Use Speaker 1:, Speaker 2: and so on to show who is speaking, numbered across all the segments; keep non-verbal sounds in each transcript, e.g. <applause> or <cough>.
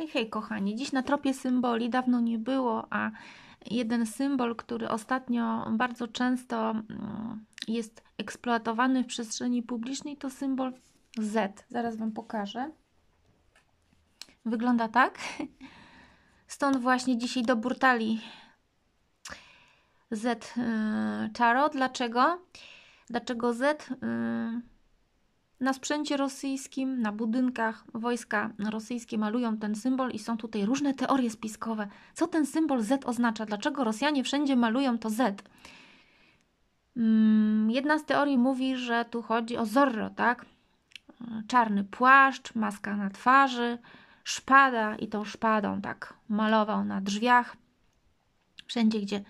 Speaker 1: Hej, hej, kochani, dziś na tropie symboli dawno nie było, a jeden symbol, który ostatnio bardzo często mm, jest eksploatowany w przestrzeni publicznej, to symbol Z. Zaraz Wam pokażę. Wygląda tak. Stąd właśnie dzisiaj do burtali Z Tarot. Y, Dlaczego? Dlaczego Z? Y, na sprzęcie rosyjskim, na budynkach wojska rosyjskie malują ten symbol i są tutaj różne teorie spiskowe. Co ten symbol Z oznacza? Dlaczego Rosjanie wszędzie malują to Z? Mm, jedna z teorii mówi, że tu chodzi o Zorro, tak? Czarny płaszcz, maska na twarzy, szpada i tą szpadą tak malował na drzwiach. Wszędzie, gdzie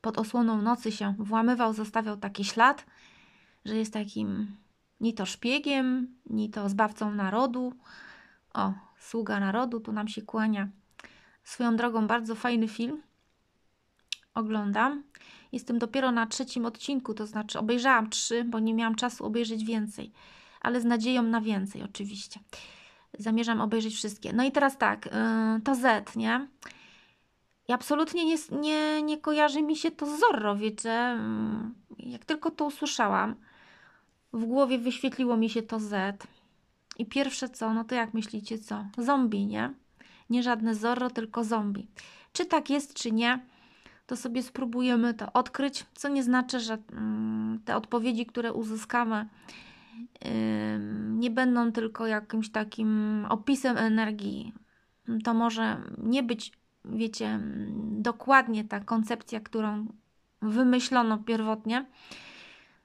Speaker 1: pod osłoną nocy się włamywał, zostawiał taki ślad, że jest takim ni to szpiegiem, ni to zbawcą narodu. O, sługa narodu tu nam się kłania. Swoją drogą, bardzo fajny film. Oglądam. Jestem dopiero na trzecim odcinku, to znaczy obejrzałam trzy, bo nie miałam czasu obejrzeć więcej, ale z nadzieją na więcej, oczywiście. Zamierzam obejrzeć wszystkie. No i teraz tak, y, to Z, nie? I absolutnie nie, nie, nie kojarzy mi się to z Zorro, wiecie. Mm, jak tylko to usłyszałam, w głowie wyświetliło mi się to Z. I pierwsze co, no to jak myślicie co? Zombie, nie? Nie żadne Zorro, tylko zombie. Czy tak jest, czy nie, to sobie spróbujemy to odkryć, co nie znaczy, że mm, te odpowiedzi, które uzyskamy, nie będą tylko jakimś takim opisem energii. To może nie być, wiecie, dokładnie ta koncepcja, którą wymyślono pierwotnie.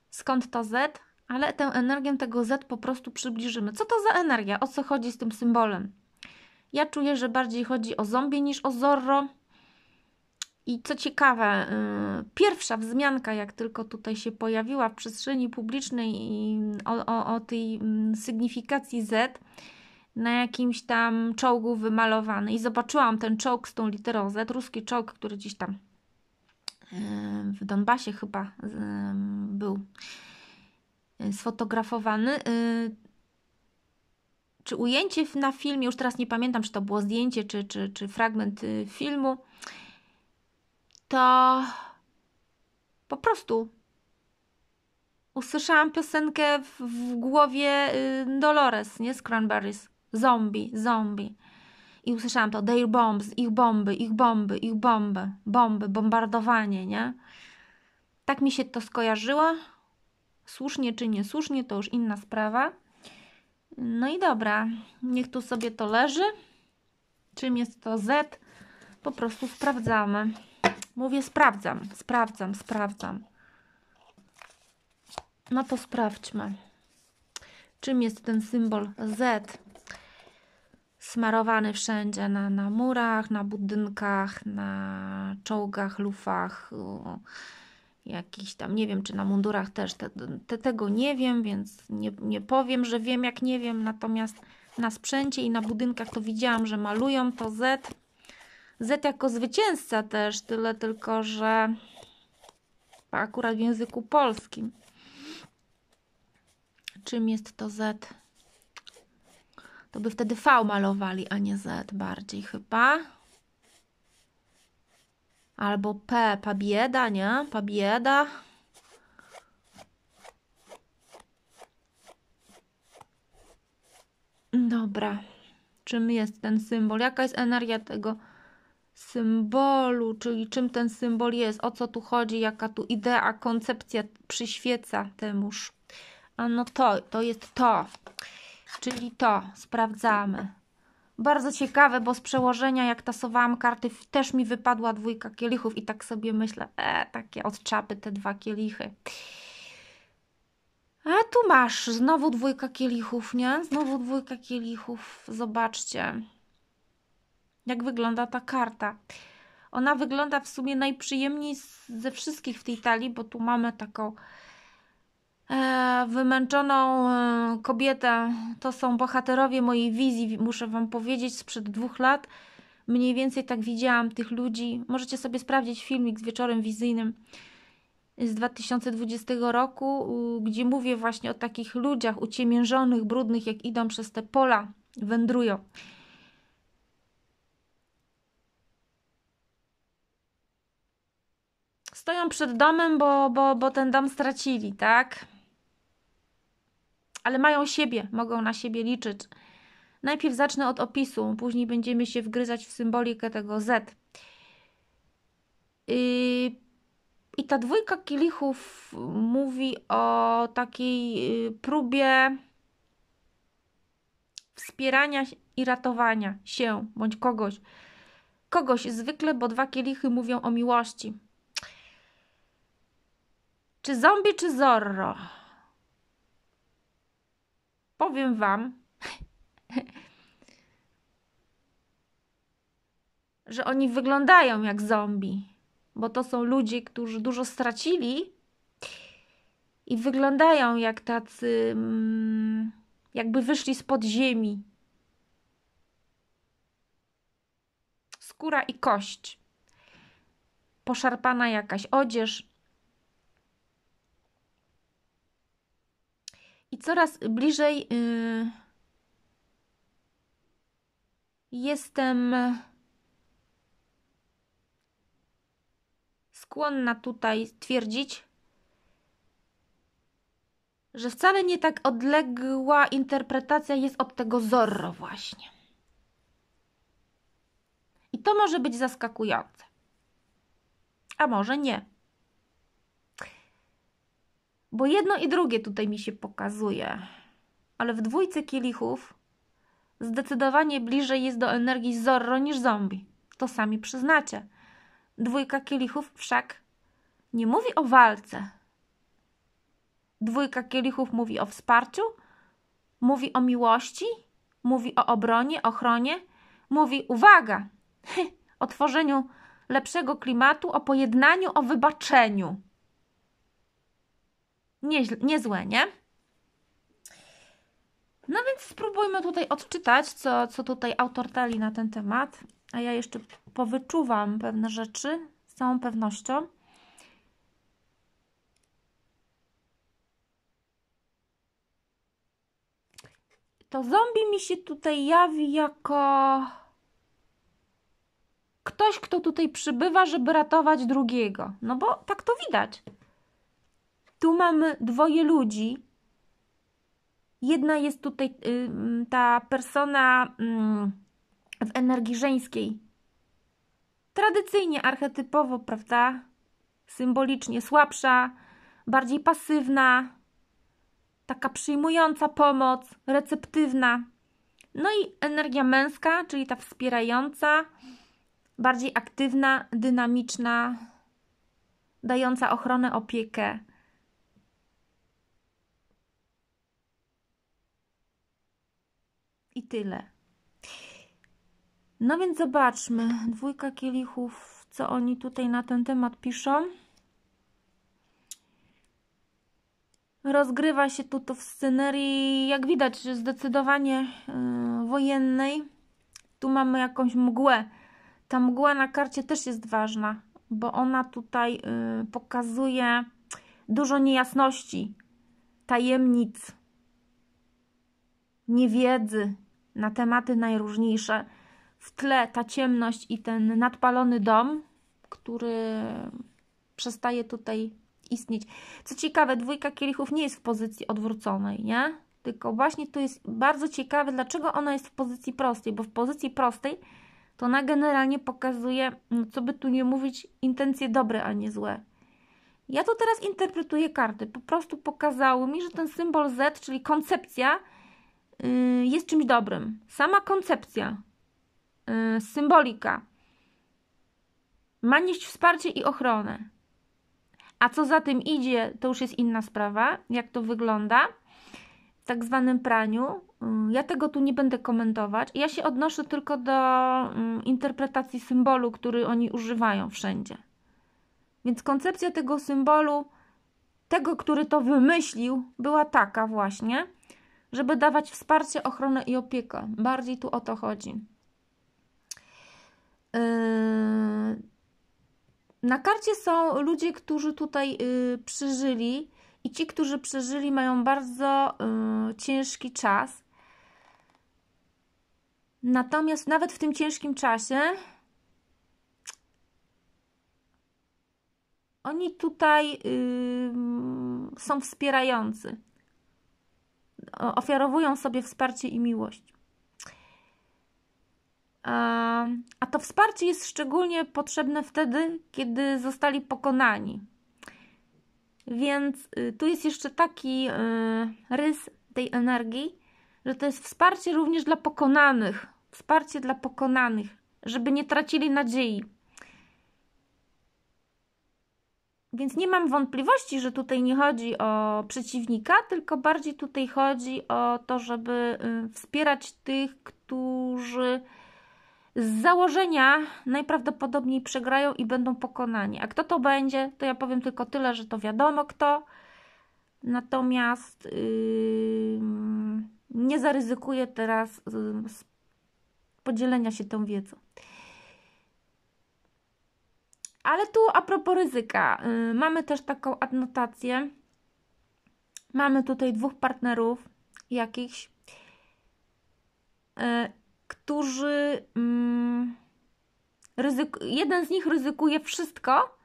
Speaker 1: Skąd to Z? ale tę energię tego Z po prostu przybliżymy. Co to za energia? O co chodzi z tym symbolem? Ja czuję, że bardziej chodzi o zombie niż o Zorro. I co ciekawe, yy, pierwsza wzmianka, jak tylko tutaj się pojawiła w przestrzeni publicznej o, o, o tej mm, sygnifikacji Z, na jakimś tam czołgu wymalowany. I zobaczyłam ten czołg z tą literą Z, ruski czołg, który gdzieś tam yy, w Donbasie chyba yy, był Y, sfotografowany. Y, czy ujęcie na filmie, już teraz nie pamiętam, czy to było zdjęcie, czy, czy, czy fragment y, filmu, to po prostu usłyszałam piosenkę w, w głowie Dolores, nie? Z Cranberries. Zombie, zombie. I usłyszałam to, their bombs, ich bomby, ich bomby, ich bomby, bomby, bombardowanie, nie? Tak mi się to skojarzyło. Słusznie czy niesłusznie, to już inna sprawa. No i dobra, niech tu sobie to leży. Czym jest to Z? Po prostu sprawdzamy. Mówię sprawdzam, sprawdzam, sprawdzam. No to sprawdźmy. Czym jest ten symbol Z? Smarowany wszędzie na, na murach, na budynkach, na czołgach, lufach. Yy jakiś tam, nie wiem, czy na mundurach też, te, te, tego nie wiem, więc nie, nie powiem, że wiem jak nie wiem, natomiast na sprzęcie i na budynkach to widziałam, że malują to Z. Z jako zwycięzca też, tyle tylko, że akurat w języku polskim. Czym jest to Z? To by wtedy V malowali, a nie Z bardziej chyba. Albo P, pabieda, nie? Pabieda. Dobra. Czym jest ten symbol? Jaka jest energia tego symbolu? Czyli czym ten symbol jest? O co tu chodzi? Jaka tu idea, koncepcja przyświeca temuż? A no to, to jest to. Czyli to. Sprawdzamy. Bardzo ciekawe, bo z przełożenia, jak tasowałam karty, też mi wypadła dwójka kielichów i tak sobie myślę, e, takie od czapy te dwa kielichy. A tu masz, znowu dwójka kielichów, nie? Znowu dwójka kielichów, zobaczcie. Jak wygląda ta karta. Ona wygląda w sumie najprzyjemniej ze wszystkich w tej talii, bo tu mamy taką E, wymęczoną e, kobietę. To są bohaterowie mojej wizji, muszę Wam powiedzieć, sprzed dwóch lat. Mniej więcej tak widziałam tych ludzi. Możecie sobie sprawdzić filmik z wieczorem wizyjnym z 2020 roku, gdzie mówię właśnie o takich ludziach uciemiężonych, brudnych, jak idą przez te pola, wędrują. Stoją przed domem, bo, bo, bo ten dom stracili, tak? ale mają siebie, mogą na siebie liczyć. Najpierw zacznę od opisu, później będziemy się wgryzać w symbolikę tego Z. Yy, I ta dwójka kielichów mówi o takiej yy, próbie wspierania i ratowania się bądź kogoś. Kogoś zwykle, bo dwa kielichy mówią o miłości. Czy zombie, czy Zorro? powiem Wam, <laughs> że oni wyglądają jak zombie, bo to są ludzie, którzy dużo stracili i wyglądają jak tacy, mm, jakby wyszli spod ziemi. Skóra i kość, poszarpana jakaś odzież, i coraz bliżej yy, jestem skłonna tutaj twierdzić, że wcale nie tak odległa interpretacja jest od tego Zorro właśnie. I to może być zaskakujące. A może nie. Bo jedno i drugie tutaj mi się pokazuje. Ale w dwójce kielichów zdecydowanie bliżej jest do energii Zorro niż zombie. To sami przyznacie. Dwójka kielichów wszak nie mówi o walce. Dwójka kielichów mówi o wsparciu, mówi o miłości, mówi o obronie, ochronie, mówi uwaga, <laughs> o tworzeniu lepszego klimatu, o pojednaniu, o wybaczeniu niezłe, nie? No więc spróbujmy tutaj odczytać, co, co tutaj autor tali na ten temat, a ja jeszcze powyczuwam pewne rzeczy z całą pewnością. To zombie mi się tutaj jawi jako ktoś, kto tutaj przybywa, żeby ratować drugiego. No bo tak to widać. Tu mamy dwoje ludzi. Jedna jest tutaj y, mm, ta persona y, w energii żeńskiej. Tradycyjnie, archetypowo, prawda? Symbolicznie słabsza, bardziej pasywna, taka przyjmująca pomoc, receptywna. No i energia męska, czyli ta wspierająca, bardziej aktywna, dynamiczna, dająca ochronę, opiekę, i tyle. No więc zobaczmy, dwójka kielichów, co oni tutaj na ten temat piszą. Rozgrywa się tu to w scenerii, jak widać, zdecydowanie yy, wojennej. Tu mamy jakąś mgłę. Ta mgła na karcie też jest ważna, bo ona tutaj yy, pokazuje dużo niejasności, tajemnic, niewiedzy, na tematy najróżniejsze. W tle ta ciemność i ten nadpalony dom, który przestaje tutaj istnieć. Co ciekawe, dwójka kielichów nie jest w pozycji odwróconej, nie? Tylko właśnie tu jest bardzo ciekawe, dlaczego ona jest w pozycji prostej, bo w pozycji prostej to ona generalnie pokazuje, no co by tu nie mówić, intencje dobre, a nie złe. Ja to teraz interpretuję karty. Po prostu pokazały mi, że ten symbol Z, czyli koncepcja, Y, jest czymś dobrym. Sama koncepcja, y, symbolika ma nieść wsparcie i ochronę. A co za tym idzie, to już jest inna sprawa, jak to wygląda w tak zwanym praniu. Y, ja tego tu nie będę komentować. Ja się odnoszę tylko do mm, interpretacji symbolu, który oni używają wszędzie. Więc koncepcja tego symbolu, tego, który to wymyślił, była taka właśnie – żeby dawać wsparcie, ochronę i opiekę. Bardziej tu o to chodzi. Yy, na karcie są ludzie, którzy tutaj yy, przeżyli, i ci, którzy przeżyli, mają bardzo yy, ciężki czas. Natomiast nawet w tym ciężkim czasie oni tutaj są wspierający ofiarowują sobie wsparcie i miłość. A to wsparcie jest szczególnie potrzebne wtedy, kiedy zostali pokonani. Więc y, tu jest jeszcze taki y, rys tej energii, że to jest wsparcie również dla pokonanych, wsparcie dla pokonanych, żeby nie tracili nadziei. Więc nie mam wątpliwości, że tutaj nie chodzi o przeciwnika, tylko bardziej tutaj chodzi o to, żeby y, wspierać tych, którzy z założenia najprawdopodobniej przegrają i będą pokonani. A kto to będzie, to ja powiem tylko tyle, że to wiadomo kto. Natomiast yy, nie zaryzykuję teraz yy, podzielenia się tą wiedzą. Ale tu a propos ryzyka, yy, mamy też taką adnotację. Mamy tutaj dwóch partnerów jakichś, yy, którzy mm, ryzyk, jeden z nich ryzykuje wszystko,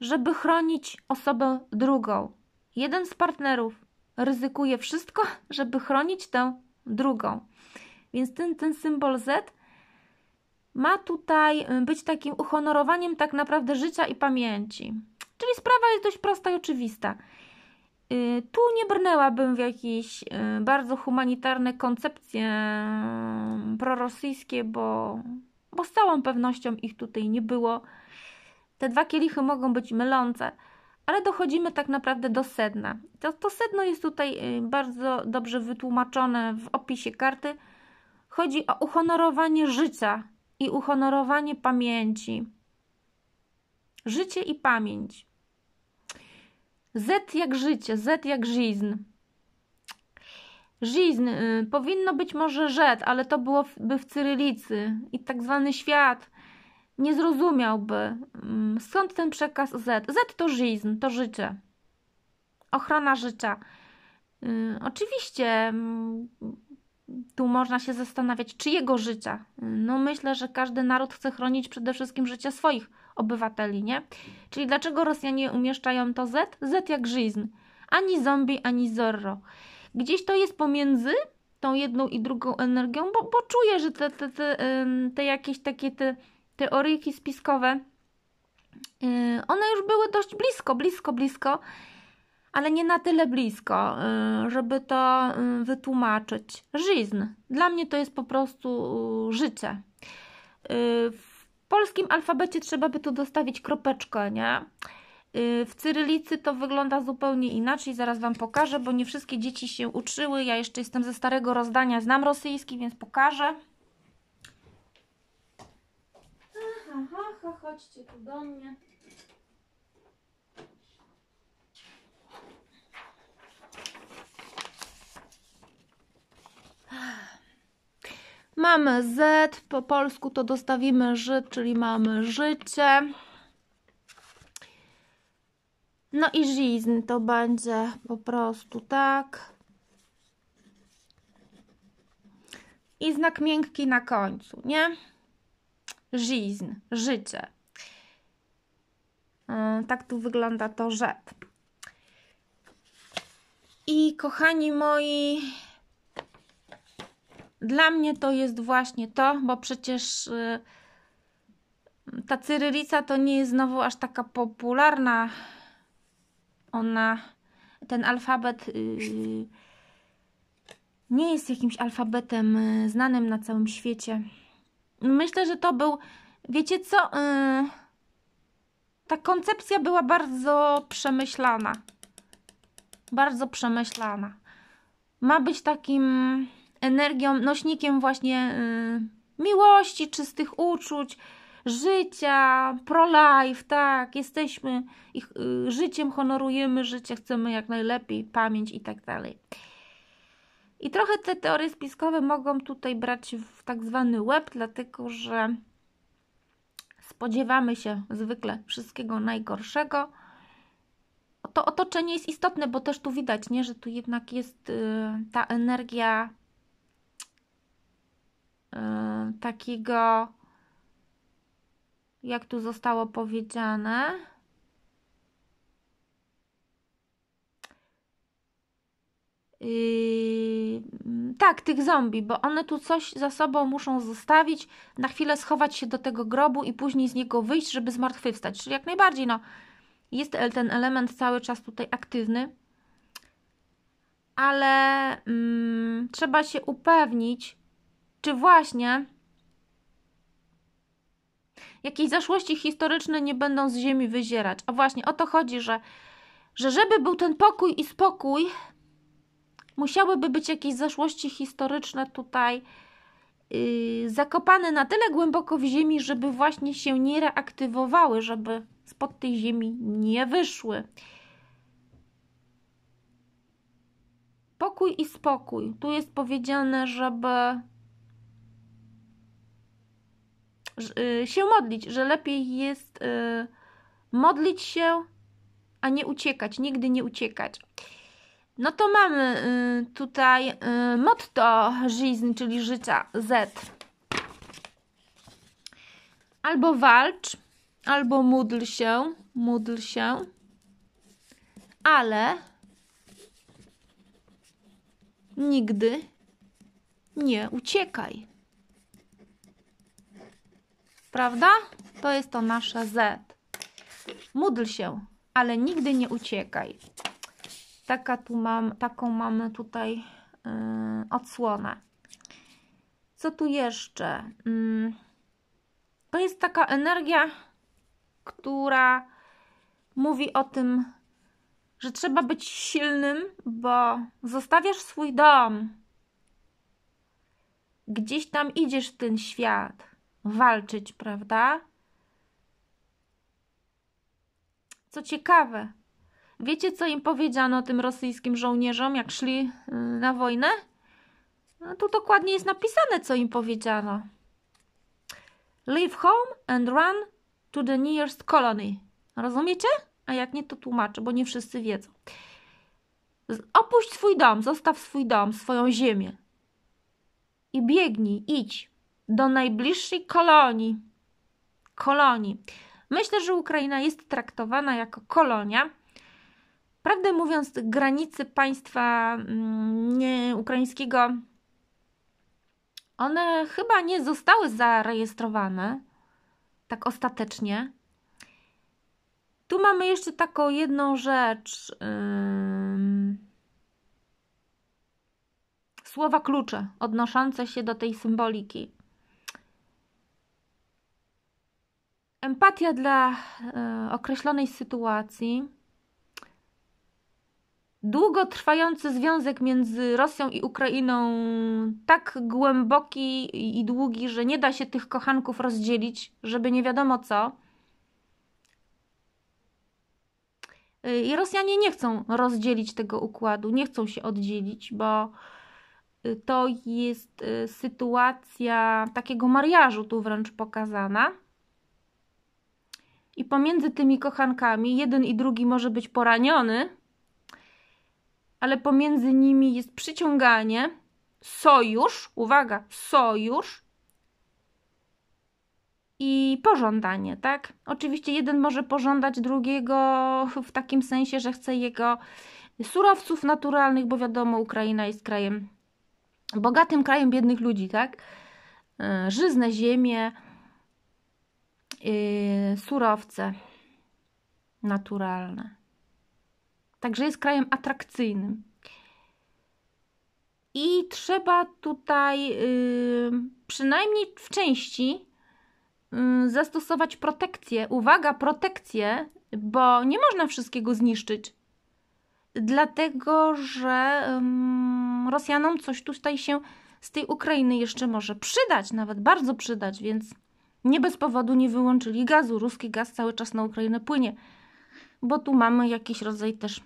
Speaker 1: żeby chronić osobę drugą. Jeden z partnerów ryzykuje wszystko, <laughs> żeby chronić tę drugą. Więc ten, ten symbol Z ma tutaj y, być takim uhonorowaniem tak naprawdę życia i pamięci. Czyli sprawa jest dość prosta i oczywista. Y, tu nie brnęłabym w jakieś y, bardzo humanitarne koncepcje mm, prorosyjskie, bo, bo z całą pewnością ich tutaj nie było. Te dwa kielichy mogą być mylące, ale dochodzimy tak naprawdę do sedna. To, to sedno jest tutaj bardzo dobrze wytłumaczone w opisie karty. Chodzi o uhonorowanie życia i uhonorowanie pamięci. Życie i pamięć. Z jak życie, Z jak żizn. Żyzn y, powinno być może rzet, ale to byłoby w cyrylicy i tak zwany świat nie zrozumiałby. Mm, Skąd ten przekaz Z? Z to żizn, to życie. Ochrona życia. Y, oczywiście mm, tu można się zastanawiać, czyjego życia? No myślę, że każdy naród chce chronić przede wszystkim życie swoich obywateli, nie? Czyli dlaczego Rosjanie umieszczają to Z? Z jak żyzn. Ani zombie, ani zorro. Gdzieś to jest pomiędzy tą jedną i drugą energią, bo, bo czuję, że te, te, te, te jakieś takie te teoryjki spiskowe, y, one już były dość blisko, blisko, blisko ale nie na tyle blisko, y, żeby to y, wytłumaczyć. Żizn. Dla mnie to jest po prostu y, życie. W polskim alfabecie trzeba by tu dostawić kropeczkę, nie? W cyrylicy to wygląda zupełnie inaczej, zaraz Wam pokażę, bo nie wszystkie dzieci się uczyły. Ja jeszcze jestem ze starego rozdania, znam rosyjski, więc pokażę. Aha, aha, chodźcie tu do mnie. Mamy Z, po polsku to dostawimy żyć, czyli mamy życie. No i żyzn to będzie po prostu tak. I znak miękki na końcu, nie? Żyzn, życie. E, tak tu wygląda to rzep. I kochani moi, dla mnie to jest właśnie to, bo przecież y, ta cyrylica to nie jest znowu aż taka popularna. Ona, ten alfabet y, nie jest jakimś alfabetem y, znanym na całym świecie. Myślę, że to był, wiecie co, ta koncepcja była bardzo przemyślana. Bardzo przemyślana. Ma być takim energią, nośnikiem właśnie yy, miłości, czystych uczuć, życia, pro-life, tak, jesteśmy ich y, życiem, honorujemy życie, chcemy jak najlepiej, pamięć i tak dalej. I trochę te teorie spiskowe mogą tutaj brać w tak zwany łeb, dlatego że spodziewamy się zwykle wszystkiego najgorszego. To otoczenie jest istotne, bo też tu widać, nie, że tu jednak jest y, ta energia E, takiego, jak tu zostało powiedziane, Yy, tak, tych zombie, bo one tu coś za sobą muszą zostawić, na chwilę schować się do tego grobu i później z niego wyjść, żeby zmartwychwstać. Czyli jak najbardziej, no, jest ten element cały czas tutaj aktywny, ale mm, trzeba się upewnić, czy właśnie jakieś zaszłości historyczne nie będą z ziemi wyzierać. A właśnie o to chodzi, że, że żeby był ten pokój i spokój, musiałyby być jakieś zaszłości historyczne tutaj yy, zakopane na tyle głęboko w ziemi, żeby właśnie się nie reaktywowały, żeby spod tej ziemi nie wyszły. Pokój i spokój. Tu jest powiedziane, żeby Y, się modlić, że lepiej jest y, modlić się, a nie uciekać, nigdy nie uciekać. No to mamy y, tutaj motto żyzn, czyli życia Z. Albo walcz, albo módl się, módl się, ale nigdy nie uciekaj prawda? To jest to nasze Z. Módl się, ale nigdy nie uciekaj. Taka tu mam, taką mamy tutaj yy, odsłonę. Co tu jeszcze? Yy, to jest taka energia, która mówi o tym, że trzeba być silnym, bo zostawiasz swój dom. Gdzieś tam idziesz w ten świat walczyć, prawda? Co ciekawe, wiecie co im powiedziano tym rosyjskim żołnierzom, jak szli y, na wojnę? No, tu dokładnie jest napisane, co im powiedziano. Leave home and run to the nearest colony. Rozumiecie? A jak nie, to tłumaczę, bo nie wszyscy wiedzą. Opuść swój dom, zostaw swój dom, swoją ziemię. I biegnij, idź do najbliższej kolonii. Kolonii. Myślę, że Ukraina jest traktowana jako kolonia. Prawdę mówiąc, granice państwa mm, nie, ukraińskiego one chyba nie zostały zarejestrowane tak ostatecznie. Tu mamy jeszcze taką jedną rzecz. Słowa klucze odnoszące się do tej symboliki. Empatia dla e, określonej sytuacji. Długotrwający związek między Rosją i Ukrainą tak głęboki i długi, że nie da się tych kochanków rozdzielić, żeby nie wiadomo co. E, I Rosjanie nie chcą rozdzielić tego układu, nie chcą się oddzielić, bo e, to jest sytuacja takiego mariażu tu wręcz pokazana i pomiędzy tymi kochankami jeden i drugi może być poraniony, ale pomiędzy nimi jest przyciąganie, sojusz, uwaga, sojusz i pożądanie, tak? Oczywiście jeden może pożądać drugiego w takim sensie, że chce jego surowców naturalnych, bo wiadomo, Ukraina jest krajem bogatym krajem biednych ludzi, tak? E, żyzne ziemie, Y, surowce naturalne. Także jest krajem atrakcyjnym. I trzeba tutaj y, przynajmniej w części y, zastosować protekcję. Uwaga, protekcję, bo nie można wszystkiego zniszczyć. Dlatego, że Rosjanom coś tutaj się z tej Ukrainy jeszcze może przydać, nawet bardzo przydać, więc nie bez powodu nie wyłączyli gazu. Ruski gaz cały czas na Ukrainę płynie, bo tu mamy jakiś rodzaj też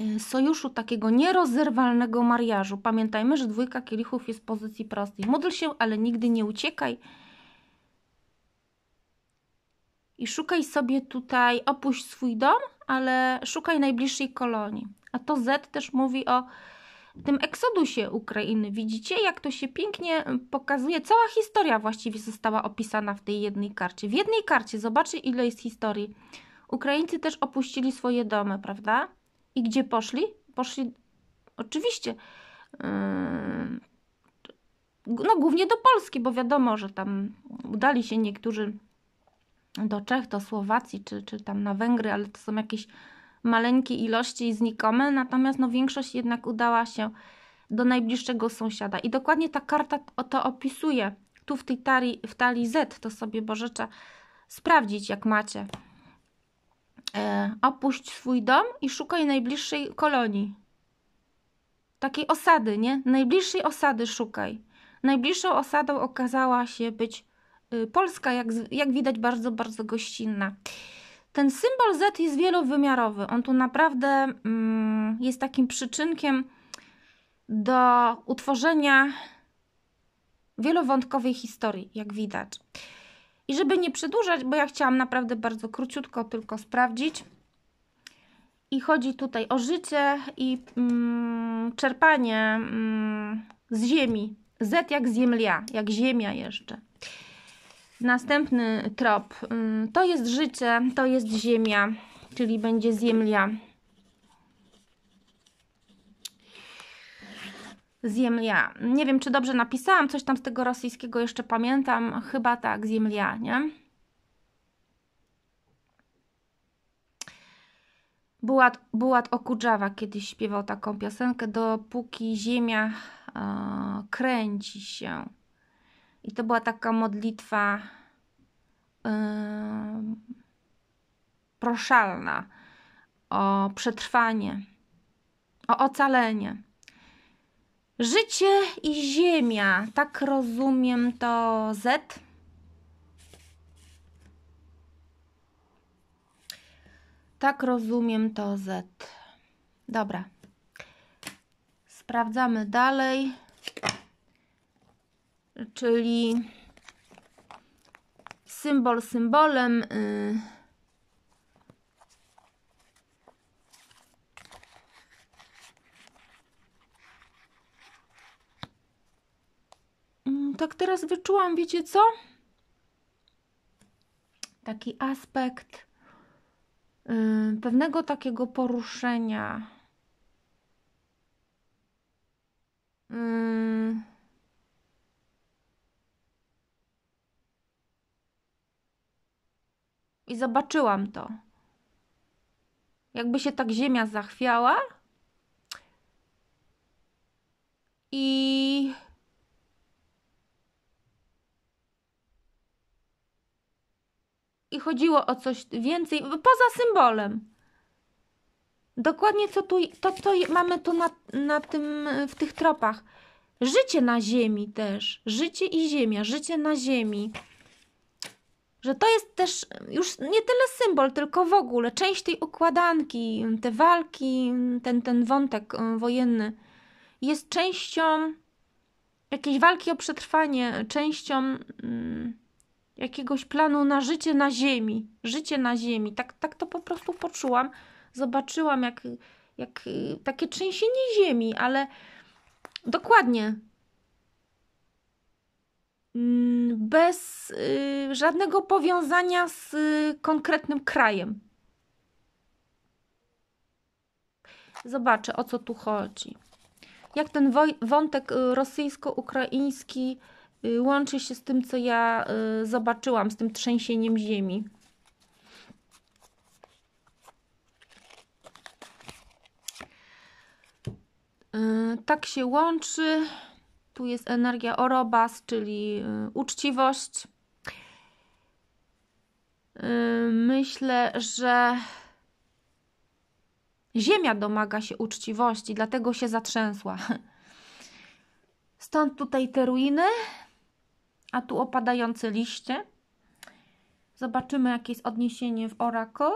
Speaker 1: y, sojuszu takiego nierozerwalnego mariażu. Pamiętajmy, że dwójka kielichów jest w pozycji prostej. Módl się, ale nigdy nie uciekaj. I szukaj sobie tutaj, opuść swój dom, ale szukaj najbliższej kolonii. A to Z też mówi o w tym eksodusie Ukrainy. Widzicie, jak to się pięknie e, pokazuje. Cała historia właściwie została opisana w tej jednej karcie. W jednej karcie, zobaczcie ile jest historii. Ukraińcy też opuścili swoje domy, prawda? I gdzie poszli? Poszli, oczywiście, yy, no głównie do Polski, bo wiadomo, że tam udali się niektórzy do Czech, do Słowacji, czy, czy tam na Węgry, ale to są jakieś maleńkie ilości i znikome, natomiast no, większość jednak udała się do najbliższego sąsiada. I dokładnie ta karta to opisuje. Tu w tej talii, w talii Z to sobie Bożyczę sprawdzić, jak macie. E, opuść swój dom i szukaj najbliższej kolonii. Takiej osady, nie? Najbliższej osady szukaj. Najbliższą osadą okazała się być y, Polska, jak, jak widać, bardzo, bardzo gościnna. Ten symbol Z jest wielowymiarowy. On tu naprawdę mm, jest takim przyczynkiem do utworzenia wielowątkowej historii, jak widać. I żeby nie przedłużać, bo ja chciałam naprawdę bardzo króciutko tylko sprawdzić. I chodzi tutaj o życie i mm, czerpanie mm, z ziemi. Z jak ziemia, jak ziemia jeszcze. Następny trop mm, to jest życie, to jest ziemia, czyli będzie ziemlia. Ziemlia. Nie wiem, czy dobrze napisałam, coś tam z tego rosyjskiego jeszcze pamiętam. Chyba tak, ziemlia, nie? Bułat, Bułat Okudżawa kiedyś śpiewał taką piosenkę, dopóki ziemia e, kręci się. I to była taka modlitwa yy, proszalna o przetrwanie, o ocalenie. Życie i ziemia, tak rozumiem to Z. Tak rozumiem to Z. Dobra. Sprawdzamy dalej czyli symbol symbolem. Yy. Tak teraz wyczułam, wiecie co? Taki aspekt yy, pewnego takiego poruszenia. Yy. i zobaczyłam to. Jakby się tak ziemia zachwiała. I i chodziło o coś więcej poza symbolem. Dokładnie co tu, to, co mamy tu na, na tym, w tych tropach. Życie na ziemi też. Życie i ziemia, życie na ziemi że to jest też już nie tyle symbol, tylko w ogóle część tej układanki, te walki, ten, ten wątek wojenny jest częścią jakiejś walki o przetrwanie, częścią mm, jakiegoś planu na życie na ziemi. Życie na ziemi. Tak, tak to po prostu poczułam. Zobaczyłam, jak, jak y, takie trzęsienie ziemi, ale dokładnie Mm, bez y, żadnego powiązania z y, konkretnym krajem. Zobaczę, o co tu chodzi. Jak ten wątek y, rosyjsko-ukraiński łączy się z tym, co ja zobaczyłam, z tym trzęsieniem ziemi. Tak się łączy. Tu jest energia orobas, czyli y, uczciwość. Y, myślę, że Ziemia domaga się uczciwości, dlatego się zatrzęsła. Stąd tutaj te ruiny, a tu opadające liście. Zobaczymy, jakie jest odniesienie w Oracle.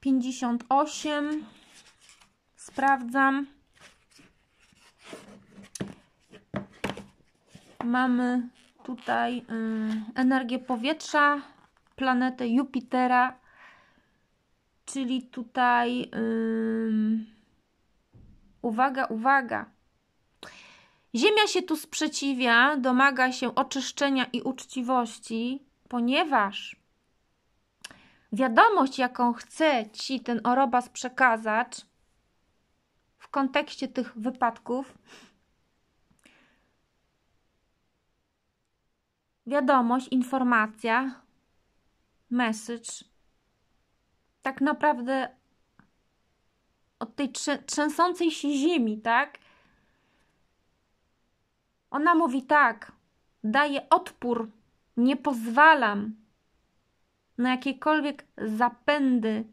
Speaker 1: 58. Sprawdzam. mamy tutaj y, energię powietrza, planetę Jupitera, czyli tutaj y, uwaga, uwaga. Ziemia się tu sprzeciwia, domaga się oczyszczenia i uczciwości, ponieważ wiadomość, jaką chce ci ten orobas przekazać w kontekście tych wypadków, wiadomość, informacja, message. Tak naprawdę od tej trzęsącej się ziemi, tak? Ona mówi tak, daje odpór, nie pozwalam na jakiekolwiek zapędy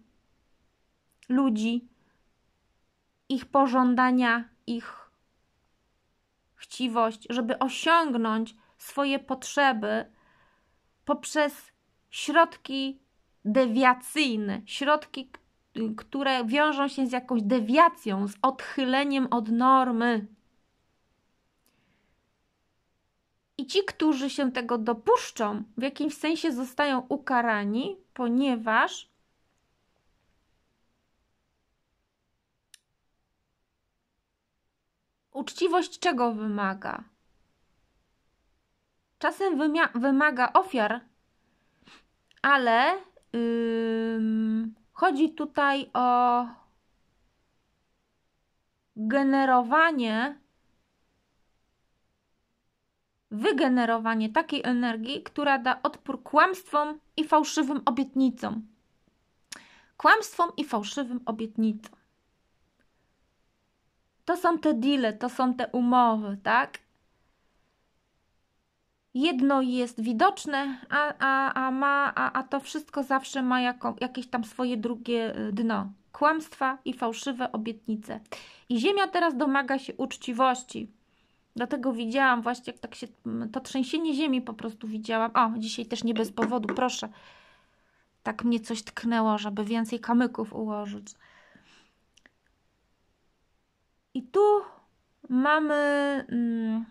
Speaker 1: ludzi, ich pożądania, ich chciwość, żeby osiągnąć swoje potrzeby poprzez środki dewiacyjne, środki, które wiążą się z jakąś dewiacją, z odchyleniem od normy. I ci, którzy się tego dopuszczą, w jakimś sensie zostają ukarani, ponieważ uczciwość czego wymaga? czasem wymaga ofiar, ale yy, chodzi tutaj o generowanie, wygenerowanie takiej energii, która da odpór kłamstwom i fałszywym obietnicom. Kłamstwom i fałszywym obietnicom. To są te deale, to są te umowy, tak? jedno jest widoczne, a, a, a, ma, a, a to wszystko zawsze ma jako, jakieś tam swoje drugie e, dno. Kłamstwa i fałszywe obietnice. I Ziemia teraz domaga się uczciwości. Dlatego widziałam właśnie, jak tak się to trzęsienie ziemi po prostu widziałam. O, dzisiaj też nie bez powodu, proszę. Tak mnie coś tknęło, żeby więcej kamyków ułożyć. I tu mamy. Mm,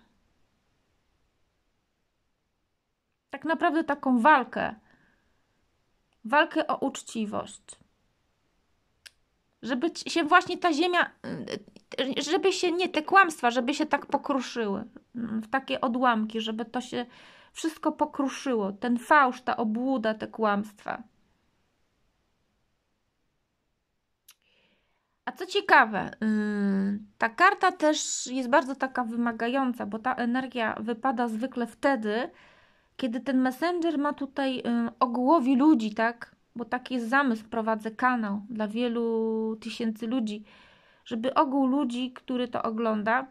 Speaker 1: tak naprawdę taką walkę. Walkę o uczciwość. Żeby się właśnie ta ziemia, y, żeby się nie te kłamstwa, żeby się tak pokruszyły mm, w takie odłamki, żeby to się wszystko pokruszyło. Ten fałsz, ta obłuda, te kłamstwa. A co ciekawe, y, ta karta też jest bardzo taka wymagająca, bo ta energia wypada zwykle wtedy, kiedy ten messenger ma tutaj y, ogłowi ludzi, tak? Bo taki jest zamysł, prowadzę kanał dla wielu tysięcy ludzi, żeby ogół ludzi, który to ogląda,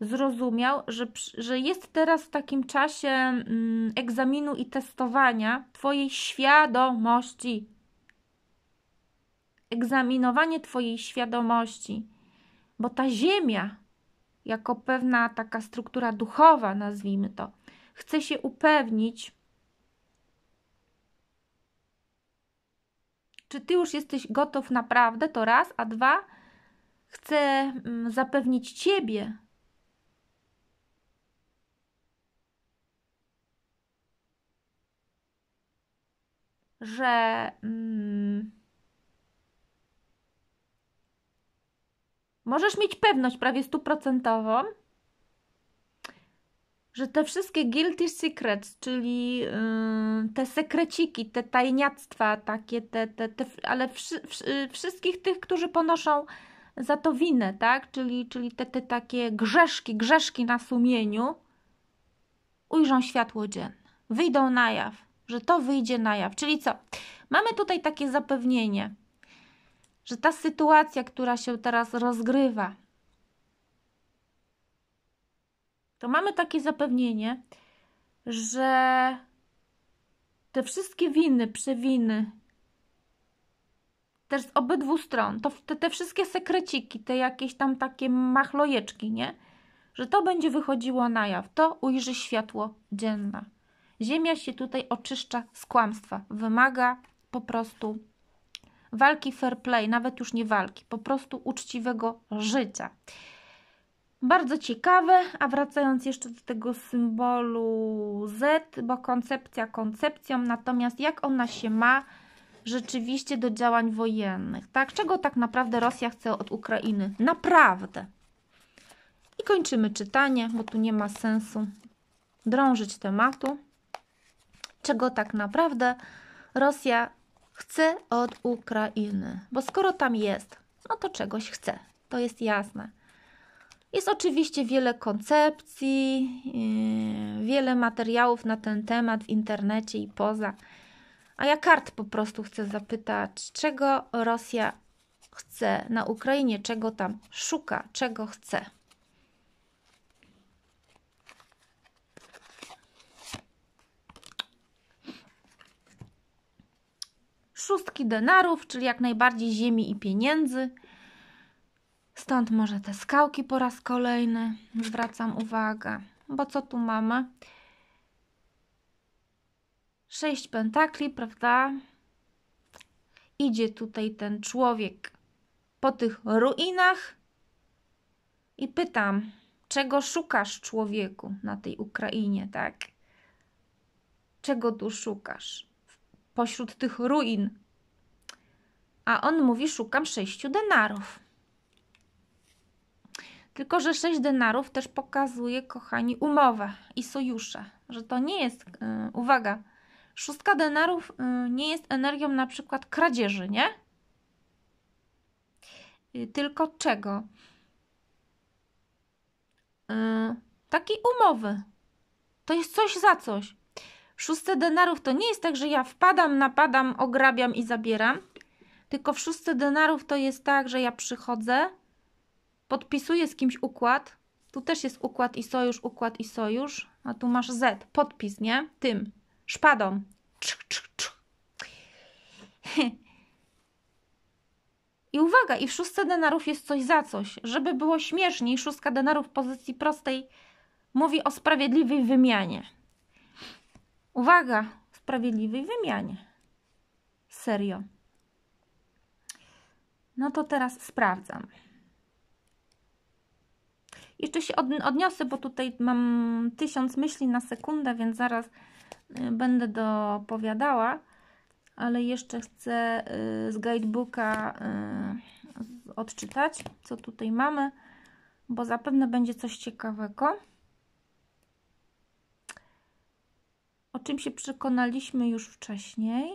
Speaker 1: zrozumiał, że, że jest teraz w takim czasie mm, egzaminu i testowania Twojej świadomości. Egzaminowanie Twojej świadomości, bo ta Ziemia, jako pewna taka struktura duchowa, nazwijmy to, Chcę się upewnić, czy ty już jesteś gotów naprawdę, to raz, a dwa, chcę mm, zapewnić ciebie, że mm, możesz mieć pewność prawie stuprocentową, że te wszystkie guilty secrets, czyli yy, te sekreciki, te tajniactwa takie, te, te, te ale wszy, wszy, wszystkich tych, którzy ponoszą za to winę, tak? Czyli, czyli te, te takie grzeszki, grzeszki na sumieniu, ujrzą światło dzienne, wyjdą na jaw, że to wyjdzie na jaw. Czyli co? Mamy tutaj takie zapewnienie, że ta sytuacja, która się teraz rozgrywa, to mamy takie zapewnienie, że te wszystkie winy, przewiny, też z obydwu stron, to te, te wszystkie sekreciki, te jakieś tam takie machlojeczki, nie? Że to będzie wychodziło na jaw, to ujrzy światło dzienne. Ziemia się tutaj oczyszcza z kłamstwa, wymaga po prostu walki fair play, nawet już nie walki, po prostu uczciwego życia. Bardzo ciekawe, a wracając jeszcze do tego symbolu Z, bo koncepcja koncepcją, natomiast jak ona się ma rzeczywiście do działań wojennych, tak? Czego tak naprawdę Rosja chce od Ukrainy? Naprawdę. I kończymy czytanie, bo tu nie ma sensu drążyć tematu. Czego tak naprawdę Rosja chce od Ukrainy? Bo skoro tam jest, no to czegoś chce. To jest jasne. Jest oczywiście wiele koncepcji, yy, wiele materiałów na ten temat w internecie i poza. A ja kart po prostu chcę zapytać, czego Rosja chce na Ukrainie, czego tam szuka, czego chce. Szóstki denarów, czyli jak najbardziej ziemi i pieniędzy Stąd może te skałki po raz kolejny zwracam uwagę, bo co tu mamy? Sześć pentakli, prawda? Idzie tutaj ten człowiek po tych ruinach i pytam, czego szukasz człowieku na tej Ukrainie, tak? Czego tu szukasz pośród tych ruin? A on mówi: Szukam sześciu denarów. Tylko, że 6 denarów też pokazuje, kochani, umowę i sojusze, że to nie jest, yy, uwaga, 6 denarów yy, nie jest energią na przykład kradzieży, nie? Yy, tylko czego? Y, takiej umowy. To jest coś za coś. 6 denarów to nie jest tak, że ja wpadam, napadam, ograbiam i zabieram. Tylko w 6 denarów to jest tak, że ja przychodzę, podpisuje z kimś układ, tu też jest układ i sojusz, układ i sojusz, a tu masz Z, podpis, nie? Tym, szpadą. Cz, cz, cz. I uwaga, i w szóstce denarów jest coś za coś. Żeby było śmieszniej, szóstka denarów w pozycji prostej mówi o sprawiedliwej wymianie. Uwaga, sprawiedliwej wymianie. Serio. No to teraz sprawdzam. Jeszcze się odniosę, bo tutaj mam tysiąc myśli na sekundę, więc zaraz y, będę dopowiadała, ale jeszcze chcę y, z guidebooka y, odczytać, co tutaj mamy, bo zapewne będzie coś ciekawego. O czym się przekonaliśmy już wcześniej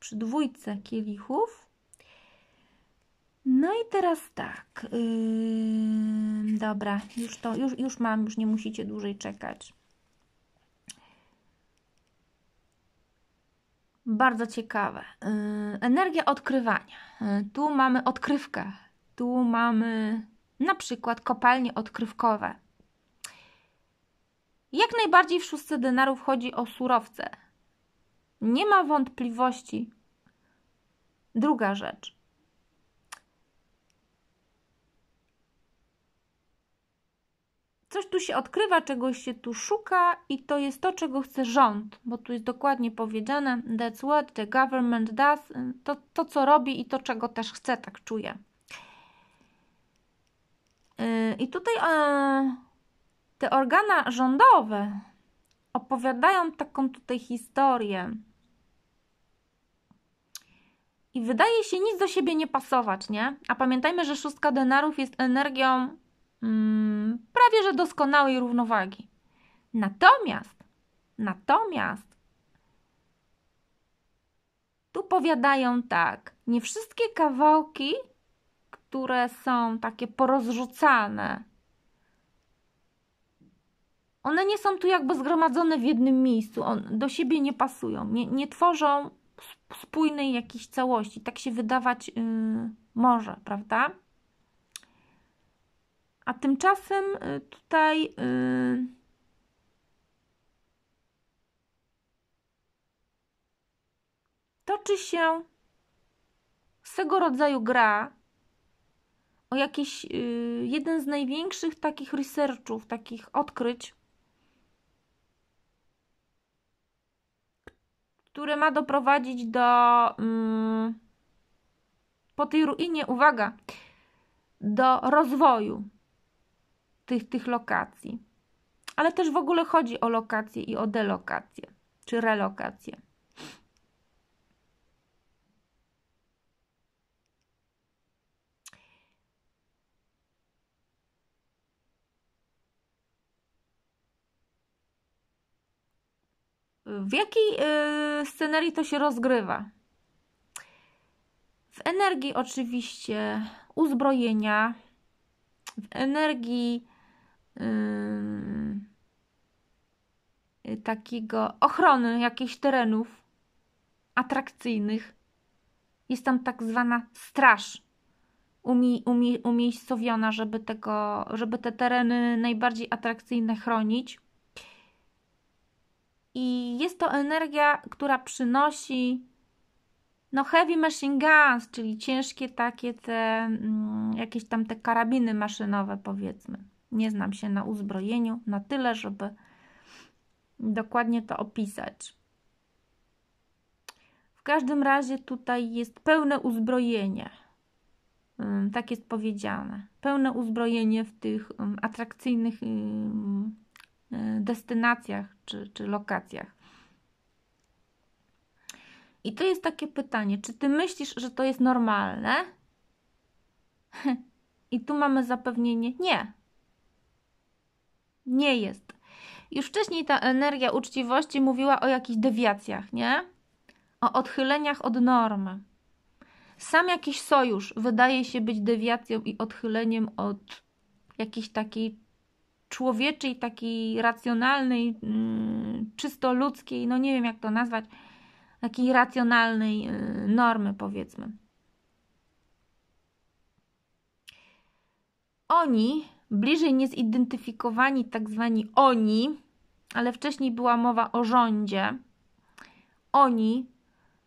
Speaker 1: przy dwójce kielichów. No i teraz tak. Yy, dobra, już to, już, już mam, już nie musicie dłużej czekać. Bardzo ciekawe. Yy, energia odkrywania. Yy, tu mamy odkrywkę. Tu mamy na przykład kopalnie odkrywkowe. Jak najbardziej w szóstce denarów chodzi o surowce. Nie ma wątpliwości. Druga rzecz coś tu się odkrywa, czegoś się tu szuka i to jest to, czego chce rząd, bo tu jest dokładnie powiedziane that's what the government does, to, to co robi i to, czego też chce, tak czuję. Y, I tutaj e, te organa rządowe opowiadają taką tutaj historię. I wydaje się nic do siebie nie pasować, nie? A pamiętajmy, że szóstka denarów jest energią mm, prawie że doskonałej równowagi. Natomiast, natomiast, tu powiadają tak, nie wszystkie kawałki, które są takie porozrzucane, one nie są tu jakby zgromadzone w jednym miejscu, on, do siebie nie pasują, nie, nie tworzą spójnej jakiejś całości. Tak się wydawać yy, może, prawda? A tymczasem y, tutaj. Y, toczy się swego rodzaju gra o jakiś y, jeden z największych takich researchów, takich odkryć, które ma doprowadzić do mm, po tej ruinie, uwaga, do rozwoju tych, tych lokacji. Ale też w ogóle chodzi o lokacje i o delokacje, czy relokacje. W jakiej yy, to się rozgrywa? W energii oczywiście uzbrojenia, w energii Y, takiego ochrony jakichś terenów atrakcyjnych. Jest tam tak zwana straż umie, umie, umiejscowiona, żeby, tego, żeby te tereny najbardziej atrakcyjne chronić. I jest to energia, która przynosi no heavy machine guns, czyli ciężkie takie te, mm, jakieś tam te karabiny maszynowe powiedzmy. Nie znam się na uzbrojeniu na tyle, żeby dokładnie to opisać. W każdym razie tutaj jest pełne uzbrojenie. Tak jest powiedziane. Pełne uzbrojenie w tych atrakcyjnych y, destynacjach czy, czy lokacjach. I to jest takie pytanie, czy ty myślisz, że to jest normalne? <laughs> I tu mamy zapewnienie, nie, nie jest. Już wcześniej ta energia uczciwości mówiła o jakichś dewiacjach, nie? O odchyleniach od normy. Sam jakiś sojusz wydaje się być dewiacją i odchyleniem od jakiejś takiej człowieczej, takiej racjonalnej, mm, czysto ludzkiej, no nie wiem jak to nazwać, takiej racjonalnej y, normy, powiedzmy. Oni bliżej niezidentyfikowani tak zwani oni, ale wcześniej była mowa o rządzie, oni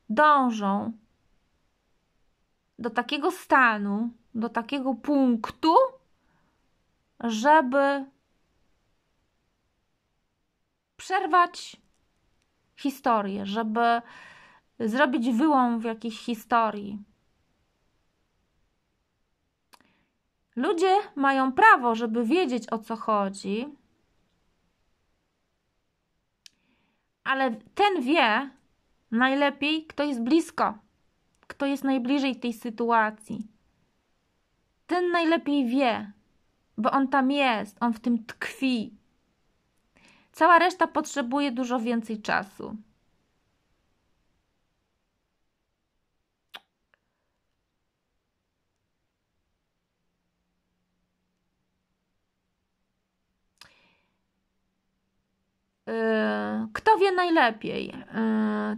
Speaker 1: dążą do takiego stanu, do takiego punktu, żeby przerwać historię, żeby zrobić wyłom w jakiejś historii, Ludzie mają prawo, żeby wiedzieć o co chodzi, ale ten wie najlepiej, kto jest blisko, kto jest najbliżej tej sytuacji. Ten najlepiej wie, bo on tam jest, on w tym tkwi. Cała reszta potrzebuje dużo więcej czasu. Y, kto wie najlepiej? Y,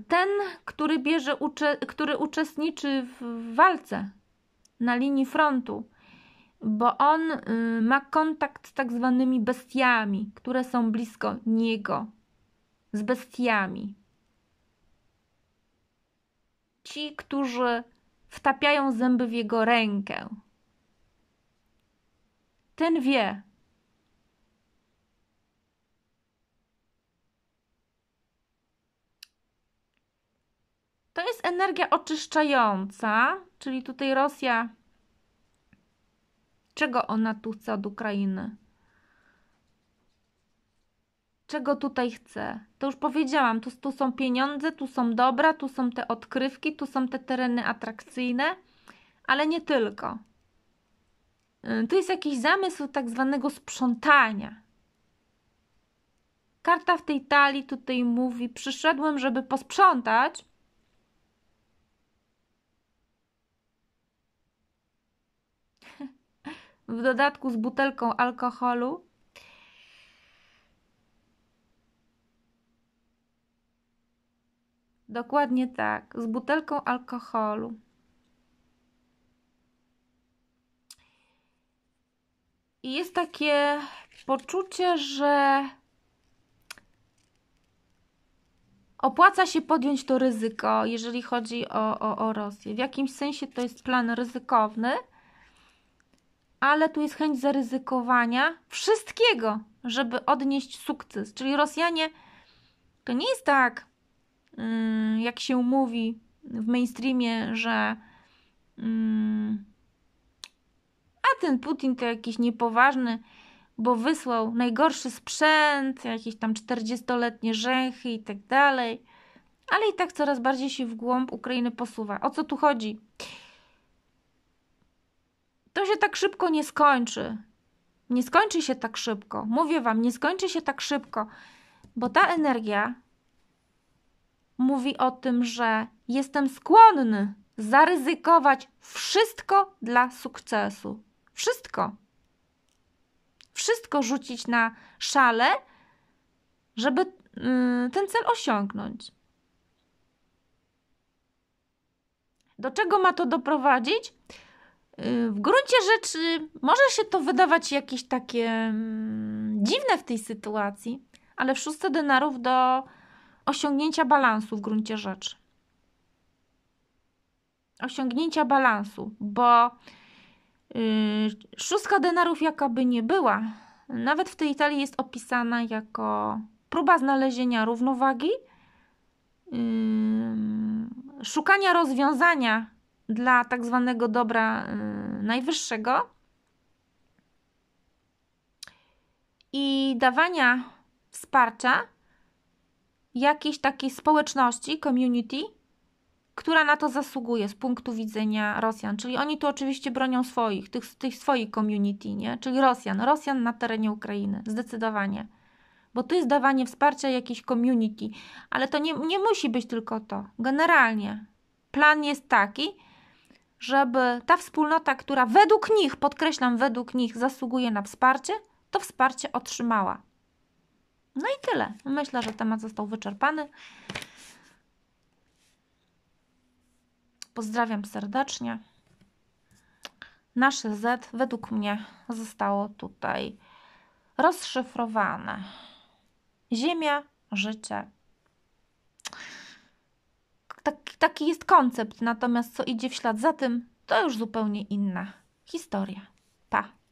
Speaker 1: ten, który, bierze, który uczestniczy w walce na linii frontu, bo on y, ma kontakt z tak zwanymi bestiami, które są blisko niego. Z bestiami. Ci, którzy wtapiają zęby w jego rękę. Ten wie, To jest energia oczyszczająca, czyli tutaj Rosja. Czego ona tu chce od Ukrainy? Czego tutaj chce? To już powiedziałam, tu, tu są pieniądze, tu są dobra, tu są te odkrywki, tu są te tereny atrakcyjne, ale nie tylko. Y, tu jest jakiś zamysł tak zwanego sprzątania. Karta w tej talii tutaj mówi: Przyszedłem, żeby posprzątać, w dodatku z butelką alkoholu. Dokładnie tak, z butelką alkoholu. I jest takie poczucie, że opłaca się podjąć to ryzyko, jeżeli chodzi o, o, o Rosję. W jakimś sensie to jest plan ryzykowny, ale tu jest chęć zaryzykowania wszystkiego, żeby odnieść sukces. Czyli Rosjanie to nie jest tak, mm, jak się mówi w mainstreamie, że mm, a ten Putin to jakiś niepoważny, bo wysłał najgorszy sprzęt, jakieś tam 40-letnie rzęchy i tak dalej. Ale i tak coraz bardziej się w głąb Ukrainy posuwa. O co tu chodzi? to się tak szybko nie skończy. Nie skończy się tak szybko. Mówię Wam, nie skończy się tak szybko, bo ta energia mówi o tym, że jestem skłonny zaryzykować wszystko dla sukcesu. Wszystko. Wszystko rzucić na szale, żeby mm, ten cel osiągnąć. Do czego ma to doprowadzić? Y, w gruncie rzeczy może się to wydawać jakieś takie mm, dziwne w tej sytuacji, ale w szóste denarów do osiągnięcia balansu w gruncie rzeczy. Osiągnięcia balansu, bo yy, szóstka denarów, jakaby nie była, nawet w tej Italii jest opisana jako próba znalezienia równowagi, szukania rozwiązania dla tak zwanego dobra y, najwyższego i dawania wsparcia jakiejś takiej społeczności, community, która na to zasługuje z punktu widzenia Rosjan. Czyli oni tu oczywiście bronią swoich, tych, tych swoich community, nie? czyli Rosjan, Rosjan na terenie Ukrainy, zdecydowanie. Bo to jest dawanie wsparcia jakiejś community, ale to nie, nie musi być tylko to. Generalnie plan jest taki, żeby ta wspólnota, która według nich, podkreślam, według nich zasługuje na wsparcie, to wsparcie otrzymała. No i tyle. Myślę, że temat został wyczerpany. Pozdrawiam serdecznie. Nasze Z według mnie zostało tutaj rozszyfrowane. Ziemia, życie tak, taki jest koncept, natomiast co idzie w ślad za tym, to już zupełnie inna historia. Pa!